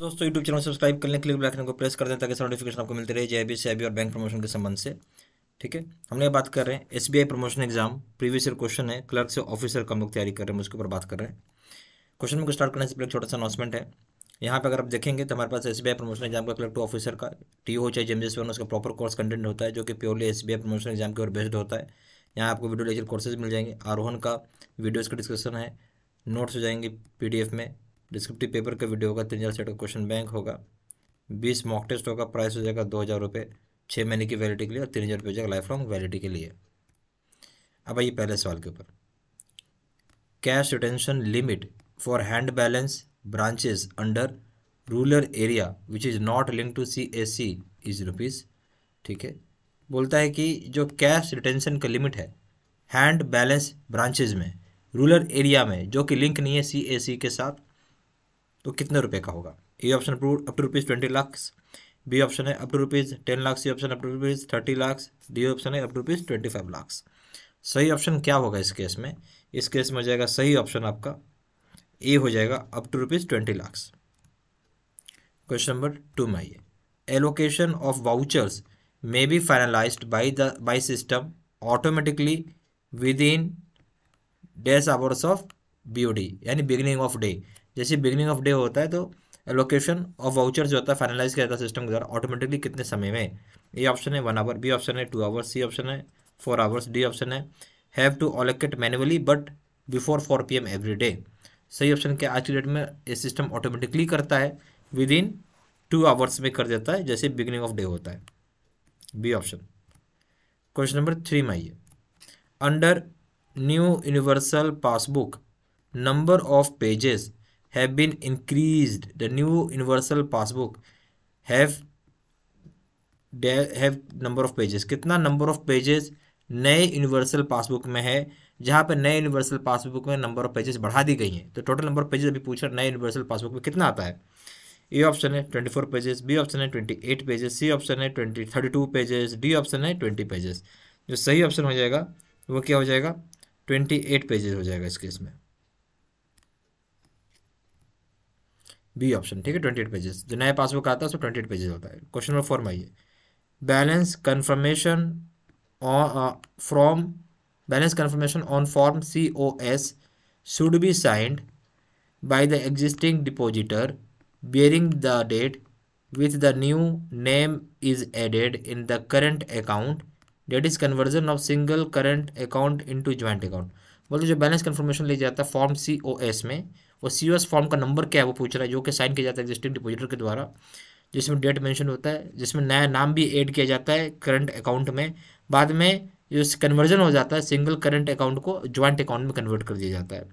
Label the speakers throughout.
Speaker 1: दोस्तों YouTube channel subscribe करने के लिए रखने को प्रेस कर दें ताकि नोटिफिकेशन आपको मिलते रहे आई बी और बैंक प्रमोशन के संबंध से ठीक है हमने बात कर रहे हैं S promotion exam previous year question है क्लर्क से ऑफिसर का लोग तैयारी कर रहे हैं उसके ऊपर बात कर रहे हैं क्वेश्चन को स्टार्ट करने से पहले एक छोटा सा अनाउंसमेंट है यहाँ पे अगर आप देखेंगे तो हमारे पास एस प्रमोशन एग्जाम का क्लर्क टू ऑफिसर का टी हो चाहे जेम वन उसका प्रॉपर कोर्स कंटेंट होता है जो कि प्योरली एस प्रमोशन एग्जाम के ऊपर बेस्ड होता है यहाँ आपको वीडियो लेक्चर कोर्सेज मिल जाएंगे आरोहन का वीडियोज़ का डिस्कशन है नोट्स हो जाएंगे पी में डिस्क्रिप्टिव पेपर का वीडियो होगा तीन हज़ार सेट का क्वेश्चन बैंक होगा बीस मॉक टेस्ट होगा प्राइस हो जाएगा दो हज़ार रुपये छः महीने की वैलिडिटी के लिए और तीन हज़ार रुपये हो जाएगा लाइफ लॉन्ग वैलिडिटी के लिए अब आइए पहले सवाल के ऊपर cash retention limit for hand balance branches under rural area which is not link to C A C is rupees ठीक है बोलता है कि जो कैश रिटेंशन का लिमिट है हैंड बैलेंस ब्रांचेज में रूरल एरिया में जो कि लिंक नहीं है सी ए सी के साथ तो कितने रुपए का होगा A option up to rupees twenty lakhs B option है up to rupees ten lakh C option up to rupees thirty lakhs D option है up to rupees twenty five lakhs सही ऑप्शन क्या होगा इस केस में इस केस में हो जाएगा सही ऑप्शन आपका ए हो जाएगा up to rupees twenty lakhs question number two में आइए allocation of vouchers may be by by the by system automatically hours of B O D यानी बिगिनिंग ऑफ डे जैसे बिगनिंग ऑफ डे होता है तो एलोकेशन ऑफ वाउचर जो होता है फाइनलाइज किया जाता है सिस्टम के द्वारा ऑटोमेटिकली कितने समय में ए ऑप्शन है वन आवर बी ऑप्शन है टू आवर्स सी ऑप्शन है फोर आवर्स डी ऑप्शन है have to allocate manually but before four P M every day सही ऑप्शन क्या आज की डेट में ये सिस्टम ऑटोमेटिकली करता है विद इन टू आवर्स में कर देता है जैसे बिगनिंग ऑफ डे होता है B option question number three में आइए under new universal passbook number of pages have been increase the new universal passbook have have number of pages कितना नंबर ऑफ pages नए यूनिवर्सल पासबुक में है जहाँ पर नए यूनिवर्सल पासबुक में नंबर ऑफ पेजेस बढ़ा दी गई हैं तो टोटल नंबर ऑफ पेजेस अभी पूछा नए यूनिवर्सल पासबुक में कितना आता है ए ऑप्शन है twenty four pages B option है twenty eight pages C option है twenty thirty two pages D option है ट्वेंटी पेजेस जो सही ऑप्शन हो जाएगा वो क्या हो जाएगा ट्वेंटी एट पेजेस हो जाएगा इस केस में बी ऑप्शन ठीक है ट्वेंटी एट पेजेस जो नया पासबुक आता है उसमें ट्वेंटी एट पेजेस होता है क्वेश्चन नंबर फोर में आइए balance confirmation from balance confirmation on form C O S should be signed by the existing depositor bearing the date with the new name is added in the current account date is conversion of single current account into joint account बोलते जो balance conformation ले जाता है form C O S में और सी form का number क्या है वो पूछ रहा है जो कि साइन किया जाता है एग्जिस्टिंग डिपोजिटर के द्वारा जिसमें डेट मेंशन होता है जिसमें नया नाम भी ऐड किया जाता है करंट अकाउंट में बाद में जो कन्वर्जन हो जाता है सिंगल करंट अकाउंट को ज्वाइंट अकाउंट में कन्वर्ट कर दिया जाता है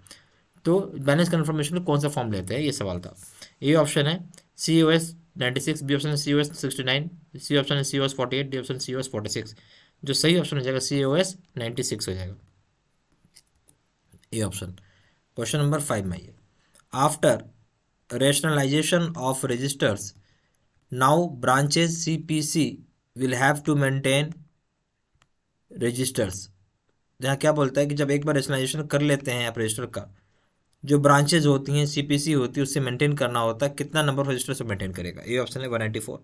Speaker 1: तो बैलेंस कन्फर्मेशन में कौन सा फॉर्म लेते हैं ये सवाल था ए ऑप्शन है C O S ninety six B option है C O S sixty nine C option है C O S forty eight D option C O S forty six जो सही ऑप्शन हो जाएगा C O S ninety six हो जाएगा A option question number five में आइए After rationalization of registers, now branches CPC will have to maintain registers. जहाँ क्या बोलता है कि जब एक बार रेशनलाइजेशन कर लेते हैं आप रजिस्टर का जो ब्रांचेज होती हैं सीपीसी होती है उससे मेंटेन करना होता है कितना नंबर ऑफ रजिस्टर से मेंटेन करेगा ए ऑप्शन है one eighty four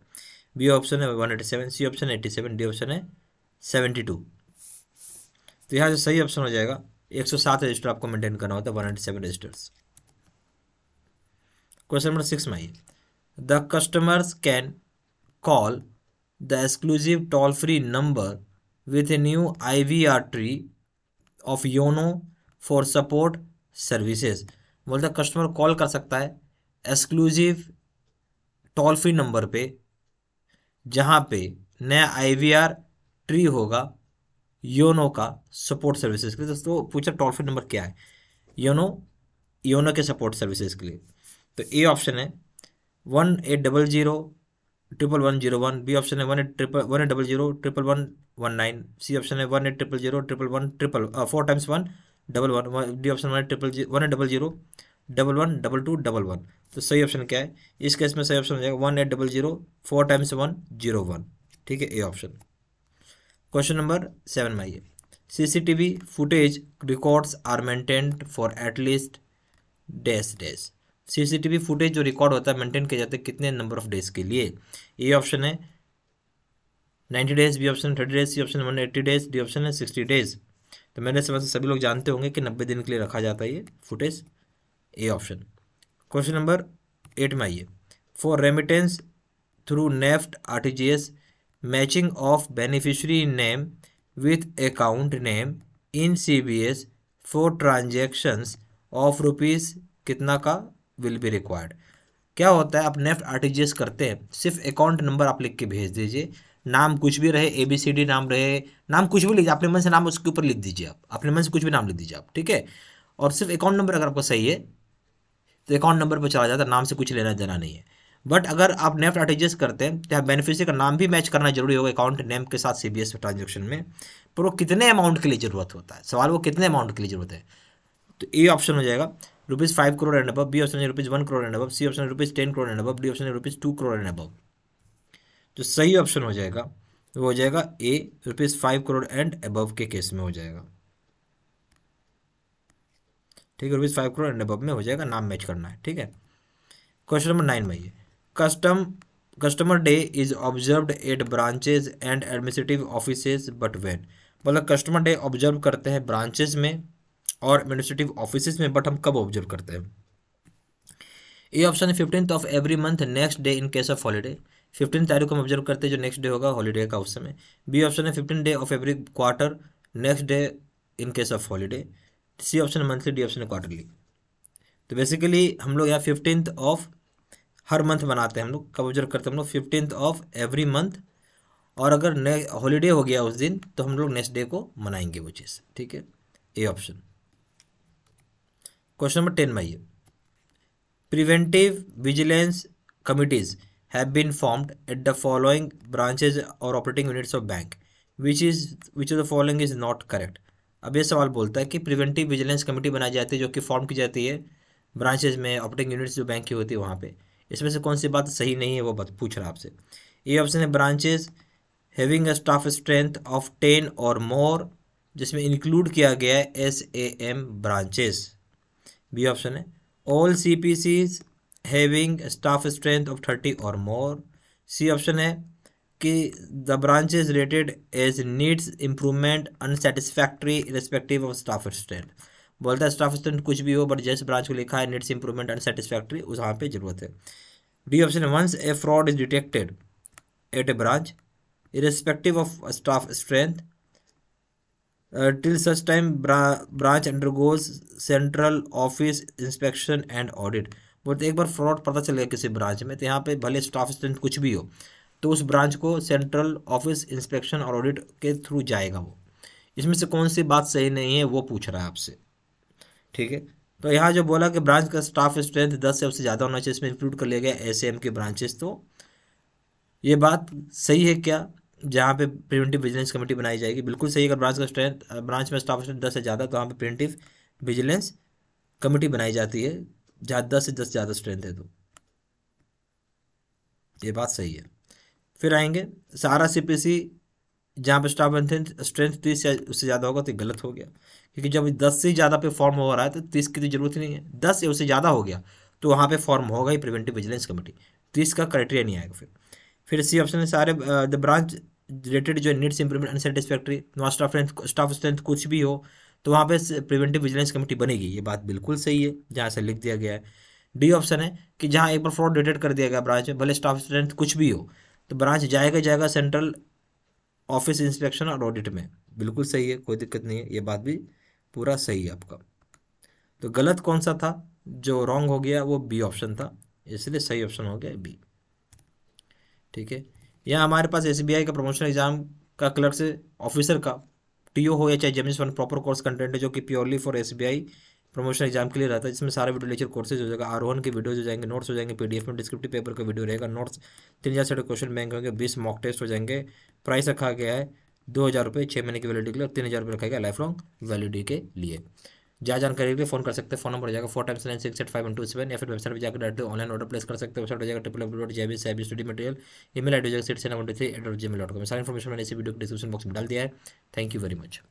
Speaker 1: B option है one eighty seven C option eighty seven D option है सेवेंटी टू तो यहाँ जो सही ऑप्शन हो जाएगा एक सौ सात रजिस्टर आपको मेंटेन करना होता है one eighty seven registers question number six में आइए the customers can call the exclusive toll free number with a new I V R tree of YONO for support services बोलते कस्टमर कॉल कर सकता है exclusive toll free number पे जहाँ पे नया आई वी आर ट्री होगा YONO का सपोर्ट सर्विसेज के लिए तो दोस्तों पूछा टोल फ्री नंबर क्या है योनो योनो के सपोर्ट सर्विसेज के लिए तो ए ऑप्शन है one eight double zero triple one zero one B option है one eight triple one eight double zero triple one one nine C option है one eight triple zero triple one triple four times one double one D option one triple G one eight double zero double one double two double one तो सही option क्या है इस case में सही option हो जाएगा one eight double zero four times one zero one ठीक है A option question number seven में आइए CCTV footage records are maintained for at least dash dash CCTV footage जो रिकॉर्ड होता है मेंटेन किया जाता है कितने नंबर ऑफ डेज के लिए ए ऑप्शन है ninety days B option thirty days C option one eighty days D option है सिक्सटी डेज तो मेरे समझ से सभी लोग जानते होंगे कि नब्बे दिन के लिए रखा जाता है ये footage A option question number eight में आइए for remittance through NEFT as matching of beneficiary name with account name in as for transactions of rupees कितना का विल बी रिक्वायर्ड क्या होता है आप नेफ्ट आर करते हैं सिर्फ अकाउंट नंबर आप लिख के भेज दीजिए नाम कुछ भी रहे ए बी सी डी नाम रहे नाम कुछ भी लिखिए अपने मन से नाम उसके ऊपर लिख दीजिए आप अपने मन से कुछ भी नाम लिख दीजिए आप ठीक है और सिर्फ अकाउंट नंबर अगर आपको सही है तो अकाउंट नंबर पर चला जाता है नाम से कुछ लेना देना नहीं है बट अगर आप नेफ्ट आर्टिजस करते हैं तो आप बेनिफिशियरी का नाम भी मैच करना जरूरी होगा अकाउंट नेम के साथ सी बी एस ट्रांजेक्शन में पर वो कितने अमाउंट के लिए ज़रूरत होता है सवाल वो कितने अमाउंट के लिए ज़रूरत है तो ये ऑप्शन हो जाएगा rupees five crore and above B option है rupees one crore and above C option है rupees ten crore and above D option है rupees two crore and above जो तो सही ऑप्शन हो जाएगा वो हो जाएगा A rupees five crore and above के केस में हो जाएगा ठीक है rupees five crore and above में हो जाएगा नाम मैच करना है ठीक है क्वेश्चन नंबर नाइन में ये custom customer day is observe at branches and administrative offices but when मतलब कस्टमर डे ऑब्जर्व करते हैं ब्रांचेज में और एडमिनिस्ट्रेटिव ऑफिस में बट हम कब ऑब्जर्व करते हैं ए ऑप्शन है fifteenth of every month next day in case of holiday fifteen तारीख को हम ऑब्जर्व करते हैं जो नेक्स्ट डे होगा हॉलीडे का उस समय बी ऑप्शन है fifteen day of every quarter next day in case of holiday C option monthly D option quarterly तो बेसिकली हम लोग यहाँ फिफ्टींथ ऑफ हर मंथ मनाते हैं हम लोग कब ऑब्जर्व करते हैं हम लोग फिफ्टींथ ऑफ एवरी मंथ और अगर हॉलीडे हो गया उस दिन तो हम लोग नेक्स्ट डे को मनाएंगे वो चीज़ ठीक है A option question number ten में आइए preventive vigilance committees have been formed at the following branches और operating units of bank which is which of the following is not correct अब ये सवाल बोलता है कि प्रिवेंटिव विजिलेंस कमेटी बनाई जाती है जो कि फॉर्म की जाती है ब्रांचेज में ऑपरेटिंग यूनिट्स जो बैंक की होती है वहाँ पे इसमें से कौन सी बात सही नहीं है वो बात पूछ रहा आपसे ये ऑप्शन है branches having a staff strength of ten और मोर जिसमें इंक्लूड किया गया है S A M branches B option है all C P Cs having staff strength of thirty और मोर सी ऑप्शन है कि the branch is rated as needs improvement unsatisfactory respective of staff strength बोलता है staff strength कुछ भी हो but जिस ब्रांच को लिखा है नीड्स इंप्रूवमेंट अनसेटिस्फैक्ट्री उस वहाँ पर जरूरत है डी ऑप्शन है once a fraud is detected at a branch irrespective of staff strength till such time branch undergoes central office inspection and audit and बोलते तो एक बार फ्रॉड पता चल गया किसी ब्रांच में तो यहाँ पे भले स्टाफ स्ट्रेंथ कुछ भी हो तो उस ब्रांच को सेंट्रल ऑफिस इंस्पेक्शन और ऑडिट के थ्रू जाएगा वो इसमें से कौन सी बात सही नहीं है वो पूछ रहा है आपसे ठीक है तो यहाँ जो बोला कि ब्रांच का स्टाफ स्ट्रेंथ दस से उससे ज़्यादा होना चाहिए इसमें इंक्लूड कर लिया गया एस के ब्रांचेस तो ये बात सही है क्या जहाँ पे प्रिवेंटिव विजिलेंस कमेटी बनाई जाएगी बिल्कुल सही अगर ब्रांच का स्ट्रेंथ ब्रांच में स्टाफ स्ट्रेंथ दस से ज़्यादा तो वहाँ पे प्रिवेंटिव विजिलेंस कमेटी बनाई जाती है जहाँ दस से दस ज़्यादा स्ट्रेंथ है तो ये बात सही है फिर आएंगे सारा सी पी सी जहाँ पर स्टाफ स्ट्रेंथ तीस से उससे ज़्यादा होगा तो गलत हो गया क्योंकि जब दस से ज़्यादा पे फॉर्म हो रहा है तो तीस की तो जरूरत नहीं है दस या उससे ज़्यादा हो गया तो वहाँ पर फॉर्म होगा ही प्रिवेंटिव विजिलेंस कमेटी तीस का क्राइटेरिया नहीं आएगा फिर फिर सी ऑप्शन है सारे द ब्रांच रिलेटेड जो नीड्स इंप्रूवमेंट अनसेटिस्फैक्ट्री वहाँ स्टाफ स्टाफ स्ट्रेंथ कुछ भी हो तो वहाँ पे प्रिवेंटिव विजिलेंस कमेटी बनेगी ये बात बिल्कुल सही है जहाँ से लिख दिया गया है डी ऑप्शन है कि जहाँ एक बार फ्रॉड डिटेक्ट कर दिया गया ब्रांच में भले स्टाफ स्ट्रेंथ कुछ भी हो तो ब्रांच जाएगा जाएगा सेंट्रल ऑफिस इंस्पेक्शन और ऑडिट में बिल्कुल सही है कोई दिक्कत नहीं है ये बात भी पूरा सही है आपका तो गलत कौन सा था जो रॉन्ग हो गया वो बी ऑप्शन था इसलिए सही ऑप्शन हो गया बी ठीक है यहाँ हमारे पास एस का प्रमोशन एग्जाम का क्लर्क से ऑफिसर का टी हो या चाहे जेमिस वन प्रॉपर कोर्स कंटेंट है जो कि purely for S promotion exam के लिए रहता है जिसमें सारे वीडियो लेक्चर कोर्सेज हो जाएगा आरोहन के वीडियोज हो जाएंगे नोट्स हो जाएंगे पीडीएफ में डिस्क्रिप्टिव पेपर का वीडियो रहेगा नोट्स तीन हज़ार साढ़े क्वेश्चन बैंक होंगे बीस मॉक टेस्ट हो जाएंगे प्राइस रखा गया है दो हज़ार रुपये छः महीने की वैलिडी के लिए और तीन हज़ार रुपये रखा गया लाइफ लॉन्ग वैलिडी के लिए जहाँ जानकारी के लिए फोन कर सकते हैं फोन नंबर हो जाएगा four times nine six eight five one two seven या फिर वेबसाइट पर जाकर डायरेक्ट ऑनलाइन ऑर्डर प्लेस कर सकते हैं वेबसाइट हो जाएगा W dot JB C study material email I D जगह seven two three eight dot gmail dot com सारी इन्फॉर्मेशन मैंने इसी वीडियो के डिस्क्रिप्शन बॉक्स में डाल दिया है थैंक यू वेरी मच